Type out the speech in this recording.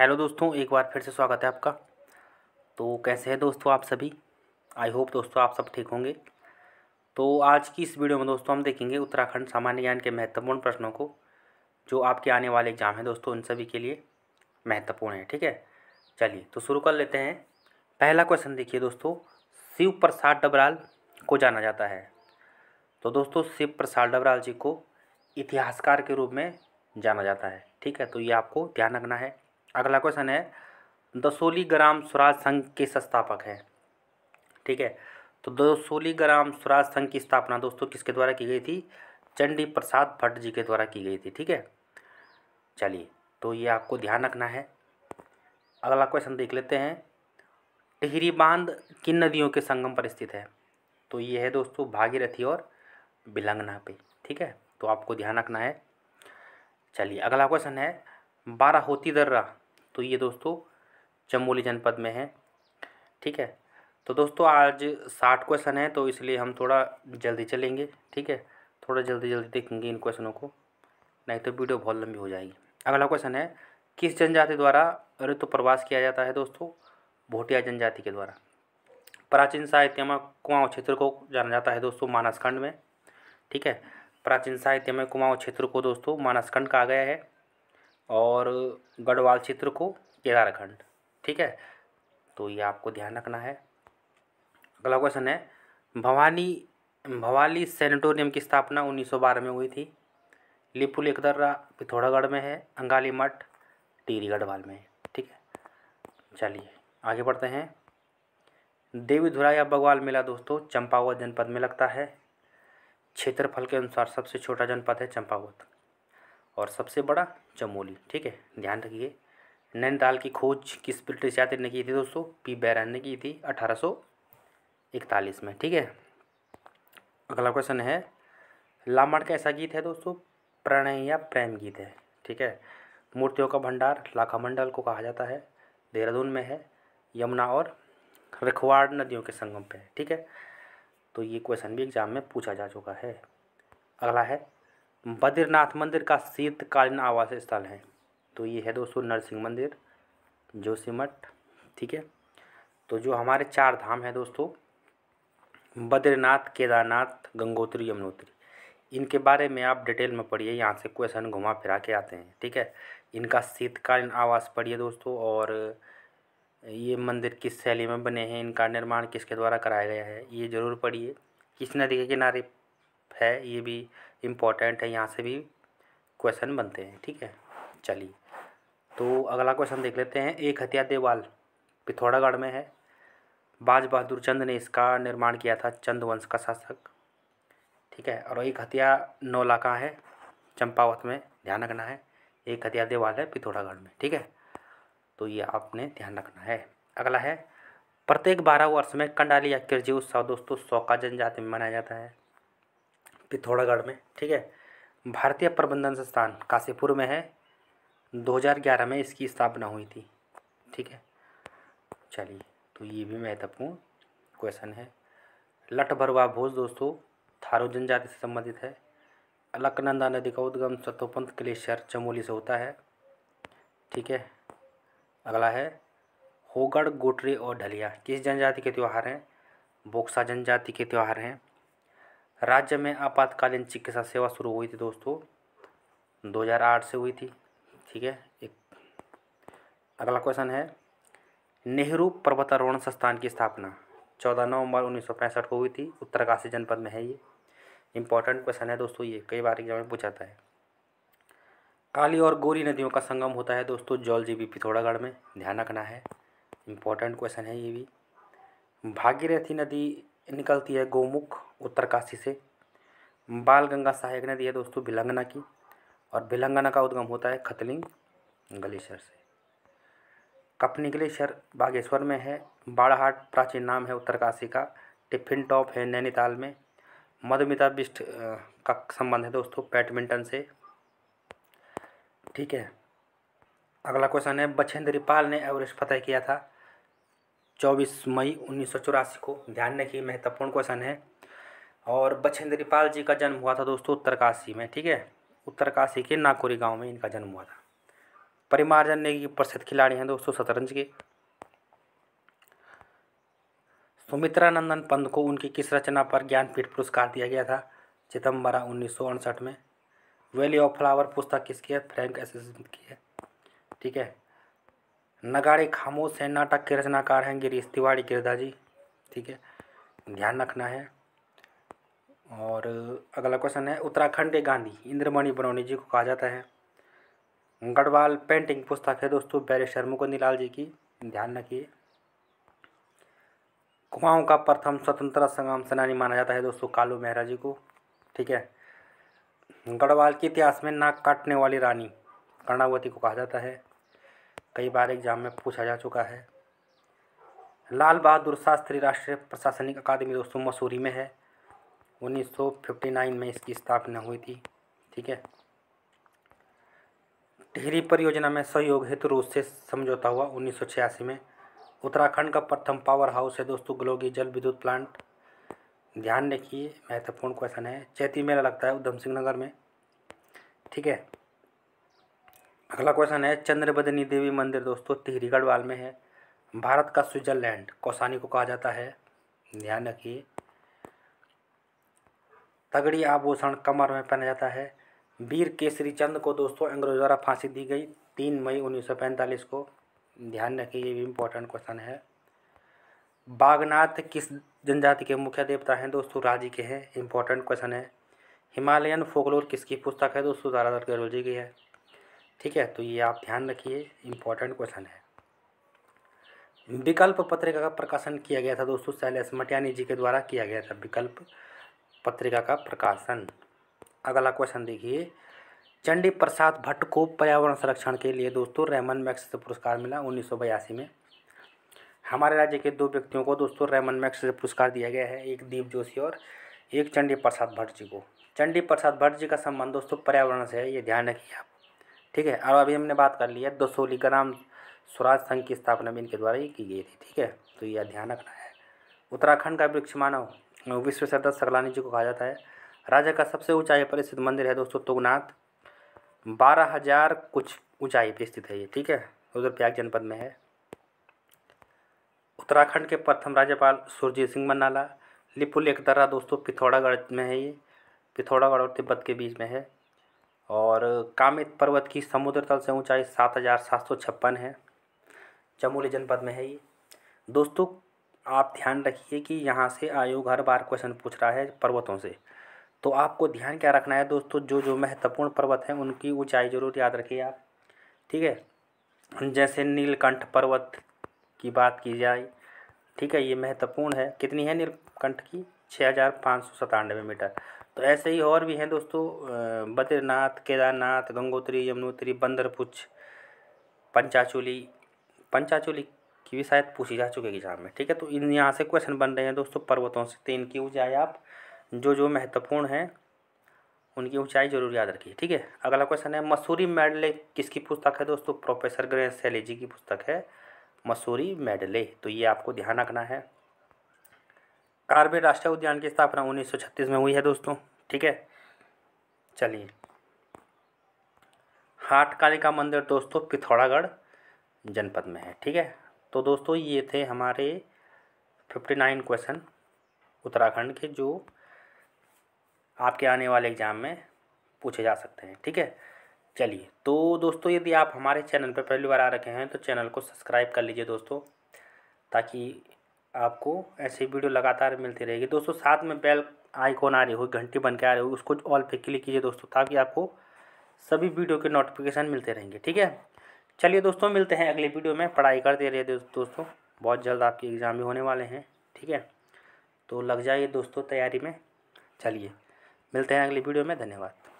hello दोस्तों एक बार फिर से स्वागत है आपका तो कैसे हैं दोस्तों आप सभी आई होप दोस्तों आप सब ठीक होंगे तो आज की इस वीडियो में दोस्तों हम देखेंगे उत्तराखंड सामान्य ज्ञान के महत्वपूर्ण प्रश्नों को जो आपके आने वाले एग्जाम हैं दोस्तों उन सभी के लिए महत्वपूर्ण है ठीक है चलिए तो शुरू कर लेते हैं पहला क्वेश्चन देखिए दोस्तों शिव प्रसाद डबराल को जाना जाता है तो दोस्तों शिव प्रसाद डबराल जी को इतिहासकार के रूप में जाना जाता है ठीक है तो ये आपको ध्यान रखना है अगला क्वेश्चन है दसोली ग्राम स्वराज संघ के संस्थापक हैं ठीक है तो दसोली ग्राम स्वराज संघ की स्थापना दोस्तों किसके द्वारा की गई थी चंडी प्रसाद भट्ट जी के द्वारा की गई थी ठीक है चलिए तो ये आपको ध्यान रखना है अगला क्वेश्चन देख लेते हैं टिहरी बांध किन नदियों के संगम पर स्थित है तो ये है दोस्तों भागीरथी और बिलंगना पे ठीक है तो आपको ध्यान रखना है चलिए अगला क्वेश्चन है बाराहोती दर्रा तो ये दोस्तों चमोली जनपद में है ठीक है तो दोस्तों आज साठ क्वेश्चन है तो इसलिए हम थोड़ा जल्दी चलेंगे ठीक है थोड़ा जल्दी जल्दी देखेंगे इन क्वेश्चनों को नहीं तो वीडियो बहुत लंबी हो जाएगी अगला क्वेश्चन है किस जनजाति द्वारा ऋतु प्रवास किया जाता है दोस्तों भोटिया जनजाति के द्वारा प्राचीन साहित्य में कुमाऊँ क्षेत्र को जाना जाता है दोस्तों मानसखंड में ठीक है प्राचीन साहित्य में कुमाऊँ क्षेत्र को दोस्तों मानसखंड कहा गया है और गढ़वाल क्षेत्र को केदारखंड खंड ठीक है तो ये आपको ध्यान रखना है अगला क्वेश्चन है भवानी भवाली सेनेटोरियम की स्थापना 1912 में हुई थी लिपुल एकदर्रा पिथौरागढ़ में है अंगाली मठ टीरी गढ़वाल में ठीक है चलिए आगे बढ़ते हैं देवी या बगवाल मेला दोस्तों चंपावत जनपद में लगता है क्षेत्रफल के अनुसार सबसे छोटा जनपद है चंपावत और सबसे बड़ा चमोली ठीक है ध्यान रखिए नैनीताल की खोज किस ब्रिटिश यात्री ने की थी दोस्तों पी बैरन ने की थी अठारह में ठीक है अगला क्वेश्चन है लामाड़ का ऐसा गीत है दोस्तों प्रणय या प्रेम गीत है ठीक है मूर्तियों का भंडार लाखा मंडल को कहा जाता है देहरादून में है यमुना और रखवाड़ नदियों के संगम पे है ठीक है तो ये क्वेश्चन भी एग्जाम में पूछा जा चुका है अगला है बद्रीनाथ मंदिर का शीतकालीन आवास स्थल है तो ये है दोस्तों नरसिंह मंदिर जोशीमठ ठीक है तो जो हमारे चार धाम हैं दोस्तों बद्रीनाथ केदारनाथ गंगोत्री यमुनोत्री इनके बारे में आप डिटेल में पढ़िए यहाँ से क्वेश्चन घुमा फिरा के आते हैं ठीक है इनका शीतकालीन आवास पढ़िए दोस्तों और ये मंदिर किस शैली में बने हैं इनका निर्माण किसके द्वारा कराया गया है ये ज़रूर पढ़िए किस नदी के किनारे है ये भी इम्पॉर्टेंट है यहाँ से भी क्वेश्चन बनते हैं ठीक है चलिए तो अगला क्वेश्चन देख लेते हैं एक हत्या देवाल पिथौरागढ़ में है बाज बहादुर चंद ने इसका निर्माण किया था चंद वंश का शासक ठीक है और एक हत्या नौलाका है चंपावत में ध्यान रखना है एक हत्या देवाल है पिथौरागढ़ में ठीक है तो ये आपने ध्यान रखना है अगला है प्रत्येक बारह वर्ष में कंडाली या किरजी उत्सव दोस्तों सौ का जनजाति में मनाया जाता है पिथौरागढ़ में ठीक है भारतीय प्रबंधन संस्थान काशीपुर में है 2011 में इसकी स्थापना हुई थी ठीक है चलिए तो ये भी महत्वपूर्ण क्वेश्चन है लठ भरवा भोज दोस्तों थारू जनजाति से संबंधित है अलकनंदा नदी का उद्गम सतोपंत क्लेशर चमोली से होता है ठीक है अगला है होगढ़ गोटरे और ढलिया किस जनजाति के त्यौहार हैं बोक्सा जनजाति के त्यौहार हैं राज्य में आपातकालीन चिकित्सा सेवा शुरू हुई थी दोस्तों 2008 से हुई थी ठीक है एक अगला क्वेश्चन है नेहरू पर्वतारोहण संस्थान की स्थापना 14 नवंबर उन्नीस को हुई थी उत्तरकाशी जनपद में है ये इंपॉर्टेंट क्वेश्चन है दोस्तों ये कई बार एग्जाम में पूछाता है काली और गोरी नदियों का संगम होता है दोस्तों जल जी बी पिथौरागढ़ में ध्यान रखना है इम्पोर्टेंट क्वेश्चन है ये भी भागीरथी नदी निकलती है गोमुख उत्तरकाशी से बाल गंगा सहायक नदी है दोस्तों भिलंगना की और भिलंगना का उद्गम होता है खतलिंग ग्लेशियर से कपनी ग्लेशियर बागेश्वर में है बाड़ाहाट प्राचीन नाम है उत्तरकाशी का टिफिन टॉप है नैनीताल में मधुमिता बिष्ट का संबंध है दोस्तों बैडमिंटन से ठीक है अगला क्वेश्चन है बछेंद्री पाल ने एवरेस्ट फतेह किया था 24 मई उन्नीस को ध्यान रखिए महत्वपूर्ण क्वेश्चन है और बछेंद्री पाल जी का जन्म हुआ था दोस्तों उत्तरकाशी में ठीक है उत्तरकाशी के नाकोरी गांव में इनका जन्म हुआ था परिमार्जन ने प्रसिद्ध खिलाड़ी हैं दोस्तों शतरंज के सुमित्रा नंदन पंत को उनकी किस रचना पर ज्ञानपीठ पुरस्कार दिया गया था चिदम्बरा उन्नीस में वैली ऑफ फ्लावर पुस्तक किसकी है फ्रैंक एस की है ठीक है नगाड़े खामोश है नाटक के रचनाकार हैं गिरीश तिवारी गिरदा जी ठीक है ध्यान रखना है और अगला क्वेश्चन है उत्तराखंड के गांधी इंद्रमणि बरौनी जी को कहा जाता है गढ़वाल पेंटिंग पुस्तक है दोस्तों को मुकुंदीलाल जी की ध्यान रखिए कुमाऊँ का प्रथम स्वतंत्रता संग्राम सेनानी माना जाता है दोस्तों कालू मेहरा जी को ठीक है गढ़वाल के इतिहास में नाक काटने वाली रानी कर्णावती को कहा जाता है कई बार एग्जाम में पूछा जा चुका है लाल बहादुर शास्त्री राष्ट्रीय प्रशासनिक अकादमी दोस्तों मसूरी में है 1959 में इसकी स्थापना हुई थी ठीक है टिहरी परियोजना में सहयोग हेतु रूस से समझौता हुआ उन्नीस में उत्तराखंड का प्रथम पावर हाउस है दोस्तों ग्लोगी जल विद्युत प्लांट ध्यान रखिए महत्वपूर्ण क्वेश्चन है चैती मेला लगता है उधम सिंह नगर में ठीक है अगला क्वेश्चन है चंद्रबदनी देवी मंदिर दोस्तों टिहरी गढ़वाल में है भारत का स्विट्जरलैंड कौसानी को कहा जाता है ध्यान रखिए तगड़ी आभूषण कमर में पहना जाता है वीर केसरी चंद को दोस्तों अंग्रेजों द्वारा फांसी दी गई तीन मई 1945 को ध्यान रखिए ये भी इम्पोर्टेंट क्वेश्चन है बागनाथ किस जनजाति के मुख्य देवता हैं दोस्तों राजी के हैं इम्पोर्टेंट क्वेश्चन है हिमालयन फोकलोर किसकी पुस्तक है दोस्तों ज्यादातर के जी की है ठीक है तो ये आप ध्यान रखिए इम्पोर्टेंट क्वेश्चन है विकल्प पत्रिका का प्रकाशन किया गया था दोस्तों शैलेश मटियानी जी के द्वारा किया गया था विकल्प पत्रिका का प्रकाशन अगला क्वेश्चन देखिए चंडी प्रसाद भट्ट को पर्यावरण संरक्षण के लिए दोस्तों रेमन मैक्स पुरस्कार मिला उन्नीस में हमारे राज्य के दो व्यक्तियों को दोस्तों रेमन मैक्स पुरस्कार दिया गया है एक दीप जोशी और एक चंडी प्रसाद भट्ट जी को चंडी प्रसाद भट्ट जी का संबंध दोस्तों पर्यावरण से है ये ध्यान रखिए आप ठीक है और अभी हमने बात कर लिया है दसोली ग्राम स्वराज संघ की स्थापना भी इनके द्वारा ही की गई थी ठीक है तो यह ध्यान रखना है उत्तराखंड का वृक्ष मानव विश्व सरदार सकलानी जी को कहा जाता है राज्य का सबसे ऊंचाई पर स्थित मंदिर है दोस्तों तुगनाथ बारह हजार कुछ ऊंचाई पर स्थित है ये ठीक है उधर प्रयाग जनपद में है उत्तराखंड के प्रथम राज्यपाल सुरजीत सिंह मन्नाला लिपुल एकदरा दोस्तों पिथौरागढ़ में है ये पिथौरागढ़ और तिब्बत के बीच में है और कामित पर्वत की समुद्र तल से ऊंचाई सात हज़ार सात सौ छप्पन है चमोली जनपद में है ये दोस्तों आप ध्यान रखिए कि यहाँ से आयोग हर बार क्वेश्चन पूछ रहा है पर्वतों से तो आपको ध्यान क्या रखना है दोस्तों जो जो महत्वपूर्ण पर्वत हैं उनकी ऊंचाई ज़रूर याद रखिए आप ठीक है जैसे नीलकंठ पर्वत की बात की जाए ठीक है ये महत्वपूर्ण है कितनी है नीलकंठ की छः हज़ार पाँच सौ मीटर तो ऐसे ही और भी हैं दोस्तों बद्रीनाथ केदारनाथ गंगोत्री यमुनोत्री बंदरपुच्छ पंचाचुली पंचाचुली की भी शायद पूछी जा चुकी है एग्जाम में ठीक है तो इन यहाँ से क्वेश्चन बन रहे हैं दोस्तों पर्वतों से तो इनकी ऊँचाई आप जो जो महत्वपूर्ण हैं उनकी ऊंचाई जरूर याद रखिए ठीक है अगला क्वेश्चन है मसूरी मेडले किसकी पुस्तक है दोस्तों प्रोफेसर ग्रेन सैली जी की पुस्तक है मसूरी मेडले तो ये आपको ध्यान रखना है कार्बे राष्ट्रीय उद्यान की स्थापना उन्नीस में हुई है दोस्तों ठीक है चलिए हाट काली का मंदिर दोस्तों पिथौरागढ़ जनपद में है ठीक है तो दोस्तों ये थे हमारे फिफ्टी नाइन क्वेश्चन उत्तराखंड के जो आपके आने वाले एग्ज़ाम में पूछे जा सकते हैं ठीक है चलिए तो दोस्तों यदि आप हमारे चैनल पर पहली बार आ रखे हैं तो चैनल को सब्सक्राइब कर लीजिए दोस्तों ताकि आपको ऐसे वीडियो लगातार मिलती रहेगी दोस्तों साथ में बेल आइकॉन आ रही हो घंटी बन के आ रही हो उसको ऑल पे क्लिक कीजिए दोस्तों ताकि आपको सभी वीडियो के नोटिफिकेशन मिलते रहेंगे ठीक है चलिए दोस्तों मिलते हैं अगले वीडियो में पढ़ाई करते रहिए दोस्तों बहुत जल्द आपके एग्ज़ाम भी होने वाले हैं ठीक है तो लग जाइए दोस्तों तैयारी में चलिए मिलते हैं अगले वीडियो में धन्यवाद